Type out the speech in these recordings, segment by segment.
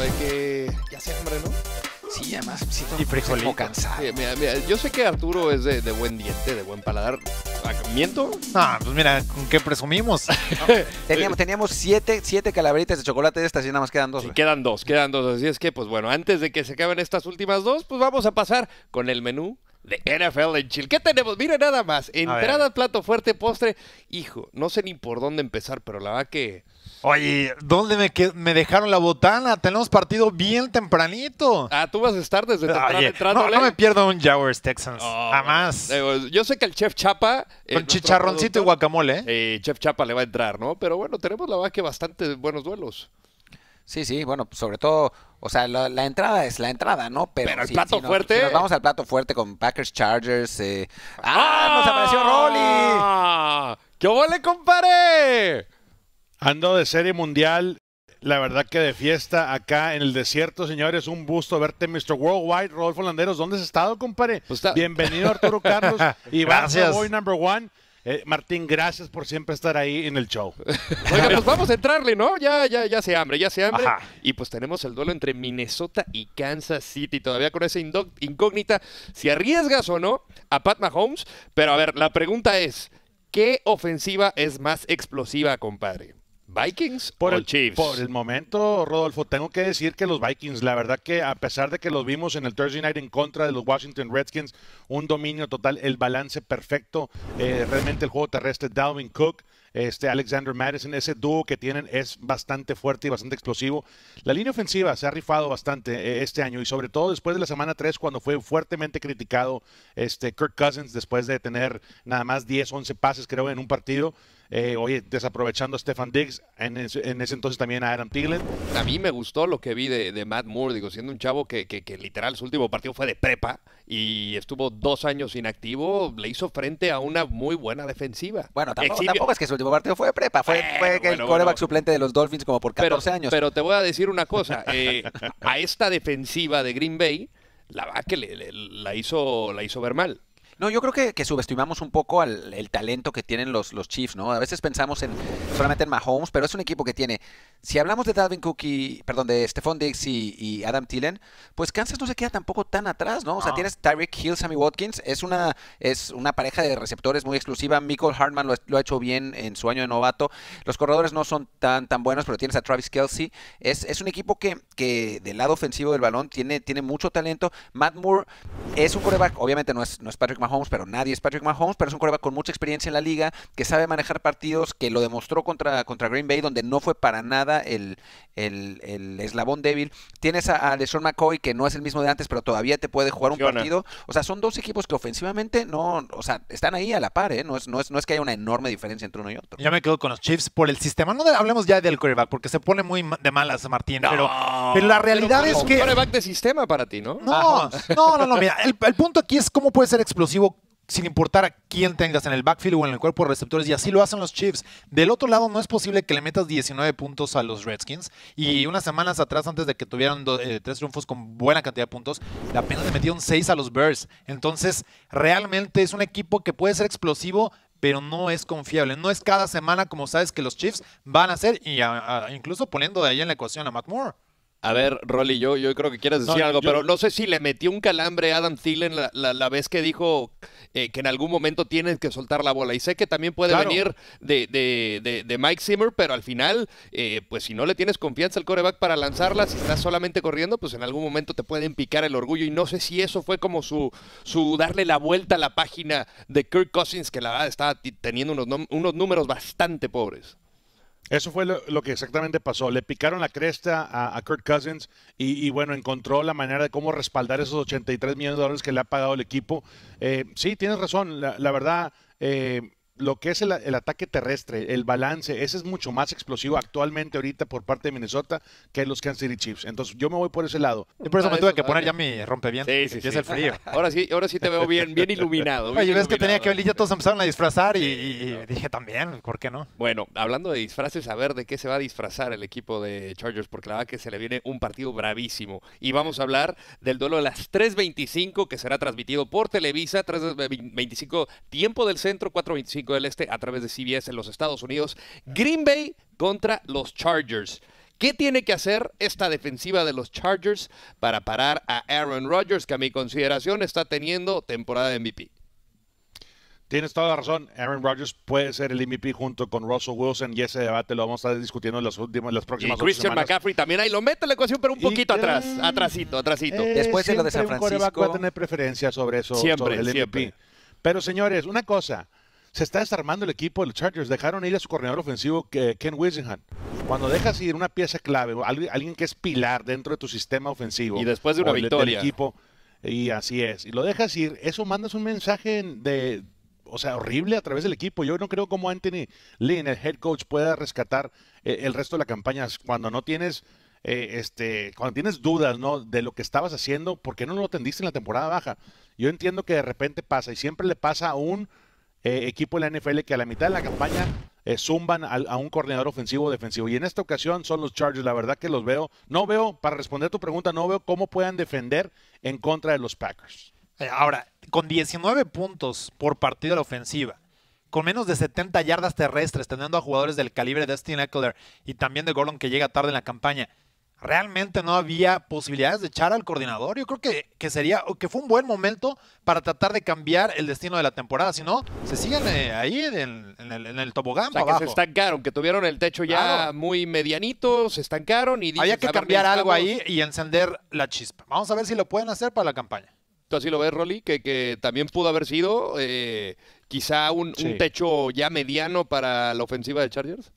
de que ya se hambre, ¿no? Sí, además sí, y frijolito cansado. mira, mira, yo sé que Arturo es de, buen diente, de buen paladar. Ah, ¿Miento? Ah, pues mira, ¿con qué presumimos? teníamos, teníamos siete, siete, calaveritas de chocolate de estas y nada más quedan dos. quedan dos, quedan dos. Así es que, pues bueno, antes de que se acaben estas últimas dos, pues vamos a pasar con el menú de NFL en Chile. ¿Qué tenemos? Mire nada más. Entrada, plato fuerte, postre. Hijo, no sé ni por dónde empezar, pero la verdad que... Oye, ¿dónde me, me dejaron la botana? Tenemos partido bien tempranito. Ah, tú vas a estar desde temprano entrándole. No, no ¿eh? me pierdo un Jaguars Texans. Jamás. Eh, yo sé que el Chef Chapa. Eh, Con chicharroncito y guacamole. ¿eh? Chef Chapa le va a entrar, ¿no? Pero bueno, tenemos la verdad que bastante buenos duelos. Sí, sí, bueno, sobre todo, o sea, la, entrada es la entrada, ¿no? Pero, el plato fuerte. nos vamos al plato fuerte con Packers Chargers. Eh, ¡ah! ¡Ah! ¡Nos apareció Rolly! ¡Qué le compare Ando de serie mundial, la verdad que de fiesta acá en el desierto, señores. Un gusto verte, Mr. Worldwide, Rodolfo Landeros. ¿Dónde has estado, compadre? Pues Bienvenido, Arturo Carlos. y Gracias. Number One. Eh, Martín, gracias por siempre estar ahí en el show. Oiga, pues vamos a entrarle, ¿no? Ya, ya, ya se hambre, ya se hambre. Y pues tenemos el duelo entre Minnesota y Kansas City. Todavía con esa incógnita, si arriesgas o no a Pat Mahomes. Pero a ver, la pregunta es, ¿qué ofensiva es más explosiva, compadre? Vikings por el, Chiefs? Por el momento, Rodolfo, tengo que decir que los Vikings, la verdad que a pesar de que los vimos en el Thursday Night en contra de los Washington Redskins, un dominio total, el balance perfecto, eh, realmente el juego terrestre, Dalvin Cook, este Alexander Madison, ese dúo que tienen es bastante fuerte y bastante explosivo. La línea ofensiva se ha rifado bastante eh, este año y sobre todo después de la semana 3 cuando fue fuertemente criticado este Kirk Cousins después de tener nada más 10, 11 pases creo en un partido. Eh, oye, desaprovechando a Stefan Diggs, en, ese entonces también a Adam Tiglen. A mí me gustó lo que vi de, de Matt Moore, digo, siendo un chavo que, que, literal su último partido fue de prepa y estuvo dos años inactivo, le hizo frente a una muy buena defensiva. Bueno, tampoco, es que su último partido fue prepa, fue, el coreback suplente de los Dolphins como por 14 años. Pero te voy a decir una cosa, eh, a esta defensiva de Green Bay, la va que la, hizo, la hizo ver mal. No, yo creo que, subestimamos un poco al, el talento que tienen los, los Chiefs, ¿no? A veces pensamos en solamente en Mahomes, pero es un equipo que tiene. Si hablamos de Dalvin Cook perdón, de Stephon Diggs y, Adam Tillen, pues Kansas no se queda tampoco tan atrás, ¿no? O sea, tienes Tyreek Hill, Sammy Watkins, es una, es una pareja de receptores muy exclusiva. Michael Hartman lo, ha hecho bien en su año de novato. Los corredores no son tan, tan buenos, pero tienes a Travis Kelsey. Es, es un equipo que, que del lado ofensivo del balón tiene, tiene mucho talento. Matt Moore es un coreback, obviamente no es, no es Patrick Mahomes, pero nadie es Patrick Mahomes, pero es un coreback con mucha experiencia en la liga, que sabe manejar partidos, que lo demostró contra, contra Green Bay, donde no fue para nada el, eslabón débil. Tienes a, a McCoy, que no es el mismo de antes, pero todavía te puede jugar un partido. O sea, son dos equipos que ofensivamente no, o sea, están ahí a la par, ¿eh? No es, no es, no es que haya una enorme diferencia entre uno y otro. Ya me quedo con los Chiefs por el sistema. No hablemos ya del coreback, porque se pone muy de malas, Martín, pero, la realidad es que... Un de sistema para ti, ¿no? No, no, no, mira, el, el punto aquí es cómo puede ser explosivo sin importar a quién tengas en el backfield o en el cuerpo de receptores, y así lo hacen los Chiefs. Del otro lado, no es posible que le metas 19 puntos a los Redskins. Y unas semanas atrás, antes de que tuvieran eh, tres triunfos con buena cantidad de puntos, apenas le metieron 6 a los Bears. Entonces, realmente es un equipo que puede ser explosivo, pero no es confiable. No es cada semana como sabes que los Chiefs van a ser y incluso poniendo de ahí en la ecuación a Matt Moore. A ver, Rolly, yo, yo creo que quieres decir algo, pero no sé si le metió un calambre a Adam Thielen la, la, vez que dijo eh, que en algún momento tienes que soltar la bola. Y sé que también puede venir de, de, de, Mike Zimmer, pero al final, eh, pues si no le tienes confianza al coreback para lanzarla, si estás solamente corriendo, pues en algún momento te pueden picar el orgullo. Y no sé si eso fue como su, su darle la vuelta a la página de Kirk Cousins, que la verdad estaba teniendo unos, unos números bastante pobres. Eso fue lo, que exactamente pasó. Le picaron la cresta a, Kurt Cousins y, bueno, encontró la manera de cómo respaldar esos 83 millones de dólares que le ha pagado el equipo. Eh, sí, tienes razón. La, verdad, eh, lo que es el, ataque terrestre, el balance, ese es mucho más explosivo actualmente ahorita por parte de Minnesota que los Kansas City Chiefs. Entonces yo me voy por ese lado. por eso me ah, tuve que poner ya mi rompeviento. Sí, sí, sí. el frío. Ahora sí, ahora sí te veo bien, bien iluminado. ves que tenía que venir, ya todos empezaron a disfrazar y, dije también, ¿por qué no? Bueno, hablando de disfraces, a ver de qué se va a disfrazar el equipo de Chargers, porque la verdad que se le viene un partido bravísimo. Y vamos a hablar del duelo a las 3.25 que será transmitido por Televisa, 3.25 tiempo del centro, 4.25 del Este a través de CBS en los Estados Unidos. Green Bay contra los Chargers. ¿Qué tiene que hacer esta defensiva de los Chargers para parar a Aaron Rodgers, que a mi consideración está teniendo temporada de MVP? Tienes toda la razón. Aaron Rodgers puede ser el MVP junto con Russell Wilson y ese debate lo vamos a estar discutiendo en las, últimas, próximas y Christian McCaffrey también ahí lo mete en la ecuación, pero un poquito atrás, atrasito, atrasito. Eh, Después de lo de San Francisco. va a tener preferencia sobre eso, siempre, el MVP. Pero señores, una cosa se está desarmando el equipo de los Chargers. Dejaron ir a su coordinador ofensivo, Ken Whisenhan. Cuando dejas ir una pieza clave, alguien que es pilar dentro de tu sistema ofensivo. Y después de una victoria. equipo, y así es. Y lo dejas ir, eso mandas un mensaje de, o sea, horrible a través del equipo. Yo no creo como Anthony Lynn, el head coach, pueda rescatar eh, el resto de la campaña cuando no tienes, eh, este, cuando tienes dudas, ¿no? De lo que estabas haciendo, ¿por qué no lo atendiste en la temporada baja? Yo entiendo que de repente pasa y siempre le pasa a un eh, equipo de la NFL que a la mitad de la campaña eh, zumban a, un coordinador ofensivo o defensivo. Y en esta ocasión son los Chargers. La verdad que los veo, no veo, para responder tu pregunta, no veo cómo puedan defender en contra de los Packers. Eh, ahora, con 19 puntos por partido de la ofensiva, con menos de 70 yardas terrestres, teniendo a jugadores del calibre de Steve Eckler y también de Gordon que llega tarde en la campaña, realmente no había posibilidades de echar al coordinador. Yo creo que, que sería, que fue un buen momento para tratar de cambiar el destino de la temporada. Si no, se siguen eh, ahí en el, tobogán. que se estancaron, que tuvieron el techo ya muy medianito, se estancaron y había que cambiar algo ahí y encender la chispa. Vamos a ver si lo pueden hacer para la campaña. ¿Tú así lo ves, Rolly? Que, que también pudo haber sido eh, quizá un, un techo ya mediano para la ofensiva de Chargers.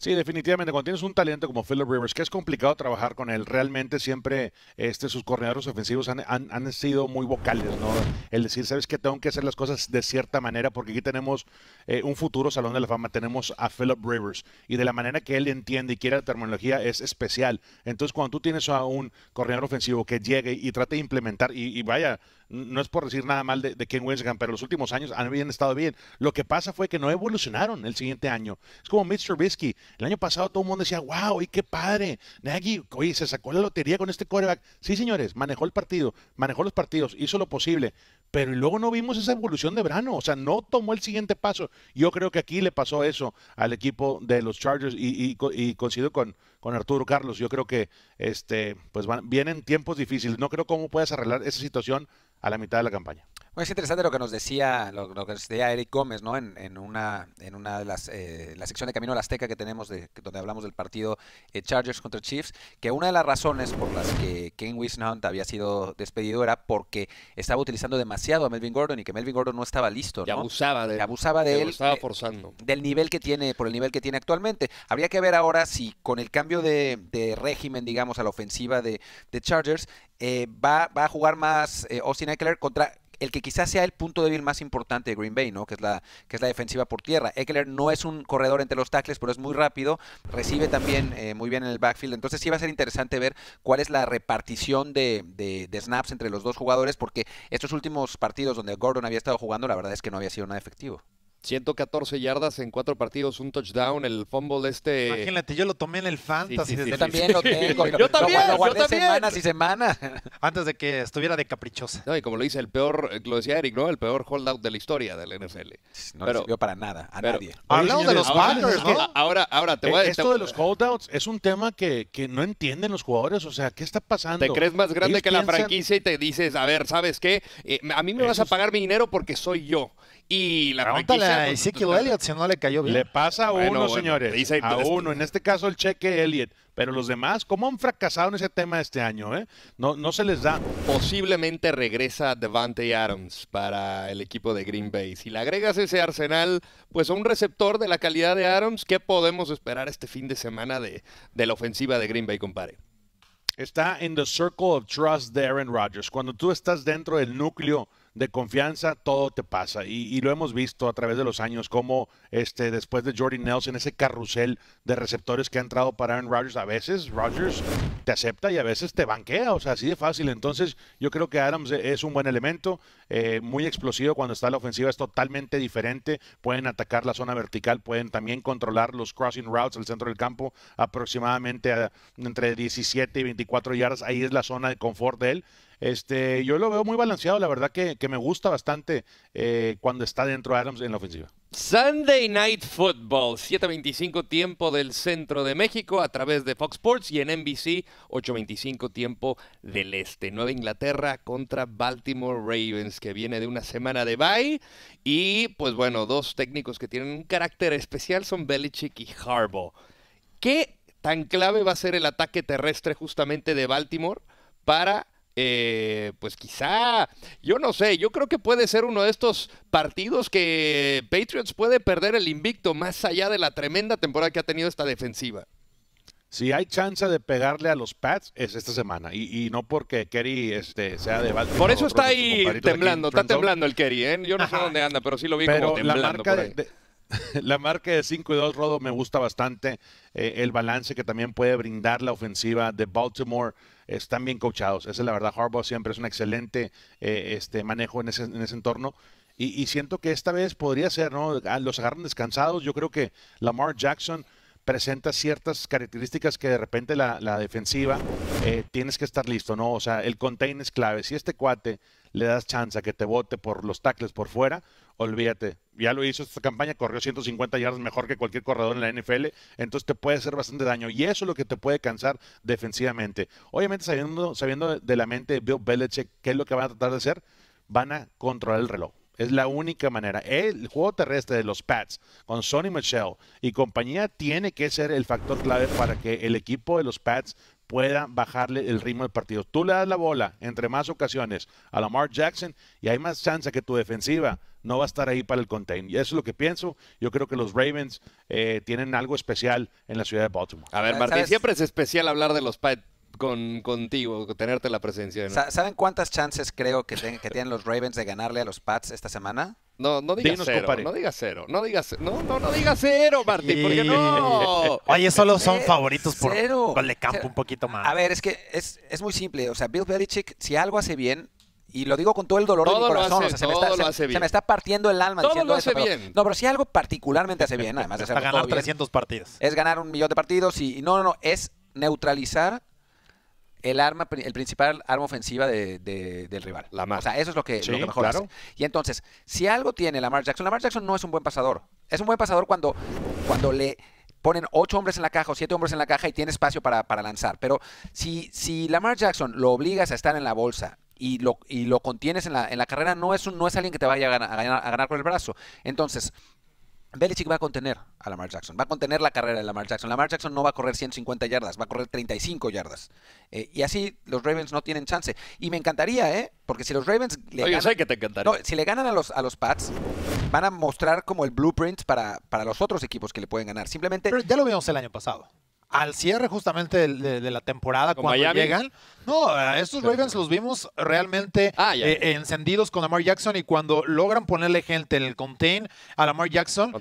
Sí, definitivamente. Cuando tienes un talento como Phillip Rivers, que es complicado trabajar con él, realmente siempre este, sus coordinadores ofensivos han, sido muy vocales, ¿no? El decir, ¿sabes que Tengo que hacer las cosas de cierta manera porque aquí tenemos eh, un futuro Salón de la Fama, tenemos a Phillip Rivers y de la manera que él entiende y quiere la terminología es especial. Entonces, cuando tú tienes a un coordinador ofensivo que llegue y trate de implementar, y vaya, no es por decir nada mal de, Ken Winsgan, pero los últimos años habían estado bien. Lo que pasa fue que no evolucionaron el siguiente año. Es como Mr. Bisky. El año pasado todo el mundo decía, wow, y qué padre. Nagy, oye, se sacó la lotería con este coreback. Sí, señores, manejó el partido, manejó los partidos, hizo lo posible, pero luego no vimos esa evolución de Brano, o sea, no tomó el siguiente paso. Yo creo que aquí le pasó eso al equipo de los Chargers y, coincido con, con Arturo Carlos. Yo creo que este, pues vienen tiempos difíciles. No creo cómo puedes arreglar esa situación a la mitad de la campaña es interesante lo que nos decía, lo, que decía Eric Gómez, ¿no? En, una, en una de las, eh, la sección de Camino la Azteca que tenemos, de, donde hablamos del partido eh, Chargers contra Chiefs, que una de las razones por las que Ken Wisnant había sido despedido era porque estaba utilizando demasiado a Melvin Gordon y que Melvin Gordon no estaba listo, ¿no? Y abusaba de él. Abusaba de él. Estaba eh, forzando. del nivel que tiene, por el nivel que tiene actualmente. Habría que ver ahora si con el cambio de, régimen, digamos, a la ofensiva de, de Chargers, eh, va, va a jugar más Austin Eckler contra el que quizás sea el punto débil más importante de Green Bay, ¿no? Que es la, que es la defensiva por tierra. Eckler no es un corredor entre los tackles, pero es muy rápido. Recibe también eh, muy bien en el backfield. Entonces sí va a ser interesante ver cuál es la repartición de, de, snaps entre los dos jugadores, porque estos últimos partidos donde Gordon había estado jugando, la verdad es que no había sido nada efectivo. 114 yardas en cuatro partidos, un touchdown, el fumble este. Imagínate, yo lo tomé en el fantasy. yo también lo tengo. yo también. Lo, guardé yo también. semanas y semanas. Antes de que estuviera de caprichosa. No, y como lo dice el peor, eh, lo decía Eric, ¿no? El peor holdout de la historia del NFL. No pero, sirvió para nada, a nadie. Hablamos de los Packers, ¿no? Ahora, ahora te eh, voy a Esto de los holdouts es un tema que, que no entienden los jugadores. O sea, ¿qué está pasando? Te crees más grande que la franquicia y te dices, a ver, ¿sabes qué? Eh, a mí me vas a pagar mi dinero porque soy yo. Y la franquicia a Elliott se no le cayó bien. Le pasa a uno, señores. A uno. En este caso, el cheque Elliott. Pero los demás, ¿cómo han fracasado en ese tema este año? Eh? No, no se les da. Posiblemente regresa Devante Adams para el equipo de Green Bay. Si le agregas ese arsenal, pues a un receptor de la calidad de Adams, ¿qué podemos esperar este fin de semana de, la ofensiva de Green Bay, compadre? Está en the circle of trust de Aaron Rodgers. Cuando tú estás dentro del núcleo de confianza, todo te pasa. Y, lo hemos visto a través de los años, como este, después de Jordy Nelson, ese carrusel de receptores que ha entrado para Aaron Rodgers, a veces Rodgers te acepta y a veces te banquea, o sea, así de fácil. Entonces, yo creo que Adams e, es un buen elemento, eh, muy explosivo cuando está la ofensiva, es totalmente diferente. Pueden atacar la zona vertical, pueden también controlar los crossing routes al centro del campo, aproximadamente entre 17 y 24 yardas. Ahí es la zona de confort de él este, yo lo veo muy balanceado, la verdad que, me gusta bastante eh, cuando está dentro Adams en la ofensiva. Sunday Night Football, 7:25 tiempo del centro de México a través de Fox Sports y en NBC, 8:25 tiempo del este. Nueva Inglaterra contra Baltimore Ravens, que viene de una semana de bye. Y pues bueno, dos técnicos que tienen un carácter especial son Belichick y Harbaugh. ¿Qué tan clave va a ser el ataque terrestre justamente de Baltimore para eh, pues quizá, yo no sé, yo creo que puede ser uno de estos partidos que Patriots puede perder el invicto más allá de la tremenda temporada que ha tenido esta defensiva. Si hay chance de pegarle a los Pats es esta semana y, no porque Kerry este, sea de Baltimore. Por eso está ahí temblando, está temblando el Kerry, ¿eh? yo no sé dónde anda, pero sí lo vi como temblando la marca De, 5 y 2, Rodo, me gusta bastante eh, el balance que también puede brindar la ofensiva de Baltimore están bien coachados. Esa es la verdad. Harbaugh siempre es un excelente eh, este, manejo en ese, entorno. Y, siento que esta vez podría ser, ¿no? Ah, los agarran descansados. Yo creo que Lamar Jackson presenta ciertas características que de repente la, la defensiva eh, tienes que estar listo, ¿no? O sea, el contain es clave. Si este cuate le das chance a que te bote por los tackles por fuera, olvídate. Ya lo hizo esta campaña, corrió 150 yardas mejor que cualquier corredor en la NFL, entonces te puede hacer bastante daño y eso es lo que te puede cansar defensivamente. Obviamente sabiendo, sabiendo de la mente de Bill Belichick qué es lo que van a tratar de hacer, van a controlar el reloj. Es la única manera. El juego terrestre de los Pats con Sonny michelle y compañía tiene que ser el factor clave para que el equipo de los Pats pueda bajarle el ritmo del partido. Tú le das la bola entre más ocasiones a Lamar Jackson y hay más chance que tu defensiva no va a estar ahí para el contain. Y eso es lo que pienso. Yo creo que los Ravens eh, tienen algo especial en la ciudad de Baltimore. A ver, ah, Martín, siempre es especial hablar de los Pats con, contigo, tenerte la presencia. ¿Saben cuántas chances creo que tienen los Ravens de ganarle a los Pats esta semana? No, no digas cero, no digas cero, no no, no, cero, Martín, porque no. Oye, solo son favoritos por cero. gol campo un poquito más. A ver, es que es, muy simple, o sea, Bill Belichick, si algo hace bien, y lo digo con todo el dolor de mi corazón. se, me está, partiendo el alma diciendo hace no, pero si algo particularmente hace bien, además de ganar 300 partidos. Es ganar un millón de partidos y no, no, no, es neutralizar el arma, el principal arma ofensiva del rival. más. O sea, eso es lo que, lo que mejor Y entonces, si algo tiene Lamar Jackson, Lamar Jackson no es un buen pasador. Es un buen pasador cuando, cuando le ponen ocho hombres en la caja o siete hombres en la caja y tiene espacio para, lanzar. Pero si, si Lamar Jackson lo obligas a estar en la bolsa y lo, y lo contienes en la, carrera, no es, no es alguien que te vaya a ganar, a a ganar con el brazo. Entonces, Belichick va a contener a Lamar Jackson, va a contener la carrera de Lamar Jackson. Lamar Jackson no va a correr 150 yardas, va a correr 35 yardas. Eh, y así los Ravens no tienen chance. Y me encantaría, ¿eh? Porque si los Ravens le, ganan, si le ganan a los, a los Pats, van a mostrar como el blueprint para, para los otros equipos que le pueden ganar. Simplemente. Pero ya lo vimos el año pasado al cierre justamente de, la temporada cuando llegan. No, estos Ravens los vimos realmente ah, eh, encendidos con Lamar Jackson y cuando logran ponerle gente en el contain a Lamar Jackson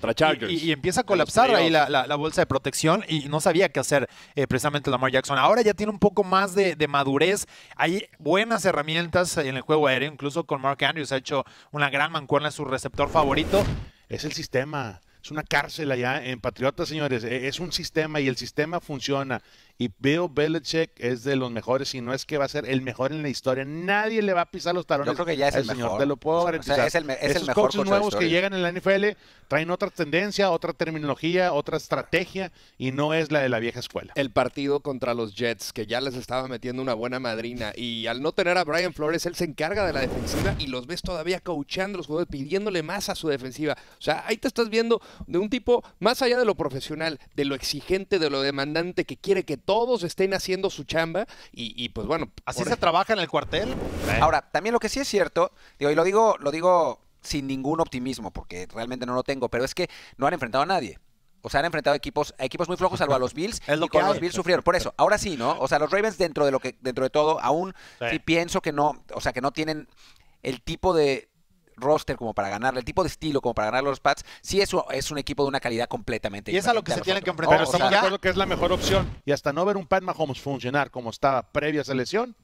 Y, empieza a colapsar ahí la, bolsa de protección y no sabía qué hacer precisamente eh, precisamente Lamar Jackson. Ahora ya tiene un poco más de, madurez, hay buenas herramientas en el juego aéreo, incluso con Mark Andrews ha hecho una gran mancuerna, su receptor favorito. Es el sistema. Es una cárcel allá en Patriotas, señores. E, es un sistema y el sistema funciona. Y Bill Belichick es de los mejores, y no es que va a ser el mejor en la historia. Nadie le va a pisar los talones. Yo creo que ya es el señor, mejor. Te lo puedo garantizar. es el, coaches nuevos que llegan en la NFL traen otra tendencia, otra terminología, otra estrategia y no es la de la vieja escuela. El partido contra los Jets, que ya les estaba metiendo una buena madrina y al no tener a Brian Flores, él se encarga de la defensiva y los ves todavía coachando los jugadores, pidiéndole más a su defensiva. O sea, ahí te estás viendo de un tipo más allá de lo profesional, de lo exigente, de lo demandante que quiere que todos estén haciendo su chamba y, pues bueno. Así se trabaja en el cuartel. Ahora, también lo que sí es cierto, digo, y lo digo, lo digo sin ningún optimismo, porque realmente no lo tengo, pero es que no han enfrentado a nadie. O sea, han enfrentado equipos, equipos muy flojos, salvo a los Bills. y que con los Bills sufrieron. Por eso, ahora sí, ¿no? O sea, los Ravens dentro de lo que, dentro de todo, aún pienso que no, o sea, que no tienen el tipo de, roster como para ganarle, el tipo de estilo como para ganar los Pats, sí eso es un equipo de una calidad completamente diferente. Y es a lo que se tienen que enfrentar. Pero estamos de acuerdo que es la mejor opción. Y hasta no ver un Pat Mahomes funcionar como estaba previa a esa lesión,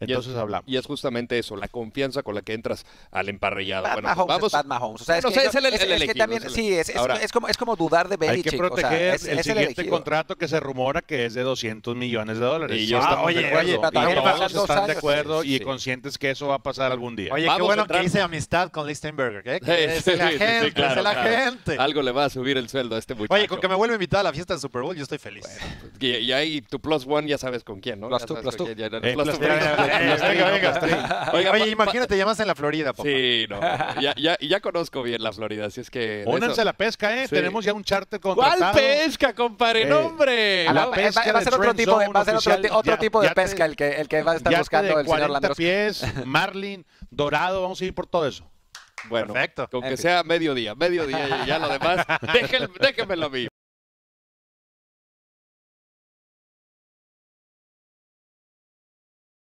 entonces hablamos. Y es justamente eso, la confianza con la que entras al emparrillado. Pat bueno, vamos. Es Pat Mahomes. O sea, es que, el, también, Sí, es, como, es como dudar de Belichick. Hay que proteger el siguiente contrato que se rumora que es de 200 millones de dólares. Y yo ah, oye, de oye, y todos de acuerdo y conscientes que eso va a pasar algún día. Oye, qué bueno que hice amistad con Lichtenberger ¿eh? es la gente, claro, es la gente. Algo le va a subir el sueldo a este muchacho. Oye, con que me vuelva a invitar a la fiesta del Super Bowl, yo estoy feliz. Y ahí tu plus one ya sabes con quién, ¿no? Plus two eh, plus two Oye, oye imagínate, llamas en la Florida, Sí, no. Ya, ya, conozco bien la Florida, así es que. Únanse a la pesca, ¿eh? Tenemos ya un charter con ¿Cuál pesca, compadre? Eh, ¡No, hombre! la ah, pesca va, a ser otro tipo de, va a ser otro, otro tipo de pesca el, que, el que va a estar buscando el señor Landros. pies, marlin, dorado, vamos a ir por todo eso. Bueno, Perfecto. con que sea mediodía, mediodía y ya lo demás, déjeme lo mío